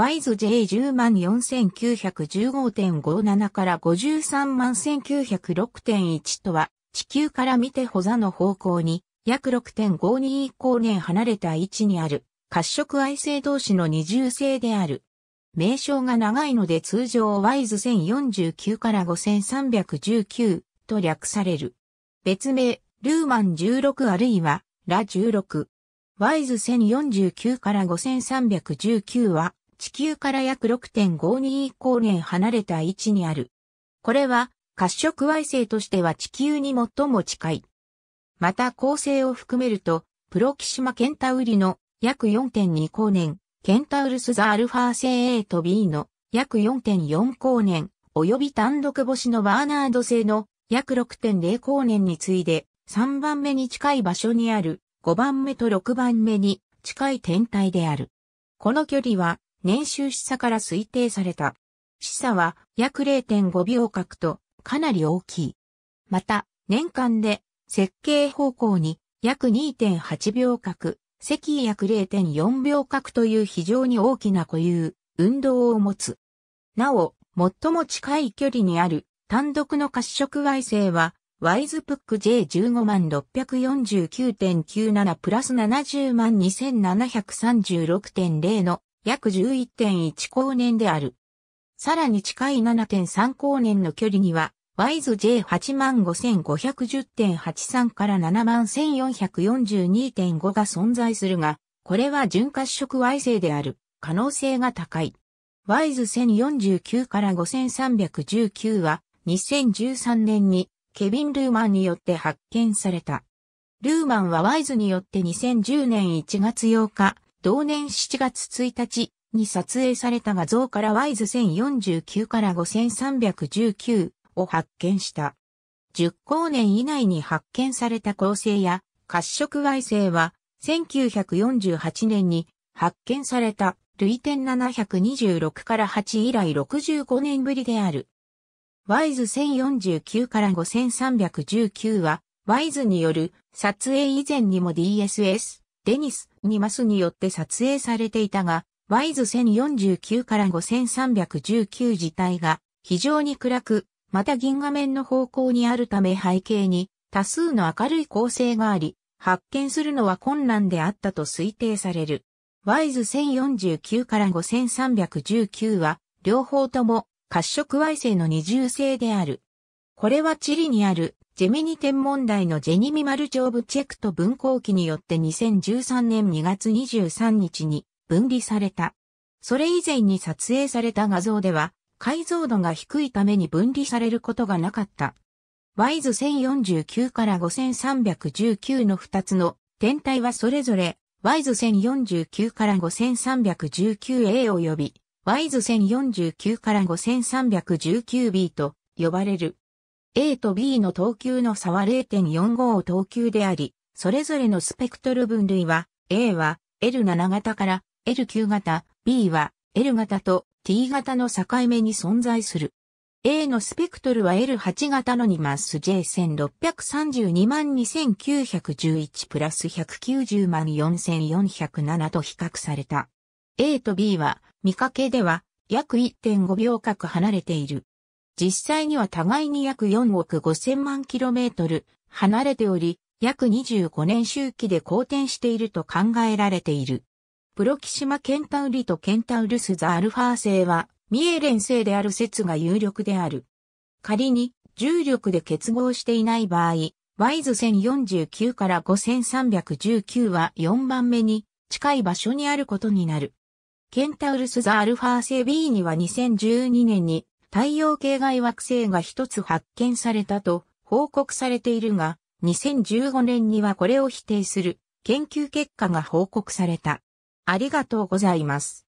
ワイズ J104915.57 から53196.1とは、地球から見てほ座の方向に、約6.52光年離れた位置にある、褐色矮星同士の二重星である。名称が長いので通常ワイズ1049から5319と略される。別名、ルーマン16あるいは、ラ16。ワイズ1049から5319は、地球から約6.52光年離れた位置にある。これは、褐色矮星としては地球に最も近い。また恒星を含めると、プロキシマケンタウリの約4.2光年、ケンタウルスザアルファ星 A と B の約4.4光年、及び単独星のバーナード星の約6.0光年に次いで3番目に近い場所にある5番目と6番目に近い天体である。この距離は年収示差から推定された。示差は約0.5秒角とかなり大きい。また、年間で設計方向に約2.8秒角、積約0.4秒角という非常に大きな固有、運動を持つ。なお、最も近い距離にある単独の褐色矮星は、ワイズプック J15 万649.97プラス70万2736.0の約11.1光年である。さらに近い7.3光年の距離には、ワイズ J85510.83 から71442.5が存在するが、これは純褐色 Y 星である可能性が高い。ワイズ1049から5319は2013年にケビン・ルーマンによって発見された。ルーマンはワイズによって2010年1月8日、同年7月1日に撮影された画像からワイズ1049から5319を発見した。10光年以内に発見された恒星や褐色矮星は1948年に発見された類点726から8以来65年ぶりである。ワイズ1049から5319はワイズによる撮影以前にも DSS、デニス、にマスによって撮影されていたが、ワイズ1049から5319自体が非常に暗く、また銀画面の方向にあるため背景に多数の明るい構成があり、発見するのは困難であったと推定される。ワイズ1049から5319は、両方とも褐色矮星の二重星である。これは地理にあるジェミニ天文台のジェニミマルチョーブチェクト分校器によって2013年2月23日に分離された。それ以前に撮影された画像では、解像度が低いために分離されることがなかった。ワイズ1049から5319の2つの天体はそれぞれ、ワイズ1049から 5319A 及び、ワイズ1049から 5319B と呼ばれる。A と B の等級の差は0.45等級であり、それぞれのスペクトル分類は、A は L7 型から L9 型、B は L 型と T 型の境目に存在する。A のスペクトルは L8 型の2マス J16322911 プラス190万4407と比較された。A と B は見かけでは約1.5秒角離れている。実際には互いに約4億5千万キロメートル離れており、約25年周期で好転していると考えられている。プロキシマケンタウリとケンタウルスザアルファ星は、ミエレン星である説が有力である。仮に、重力で結合していない場合、ワイズ1049から5319は4番目に近い場所にあることになる。ケンタウルスザアルファ星 B には2012年に太陽系外惑星が一つ発見されたと報告されているが、2015年にはこれを否定する研究結果が報告された。ありがとうございます。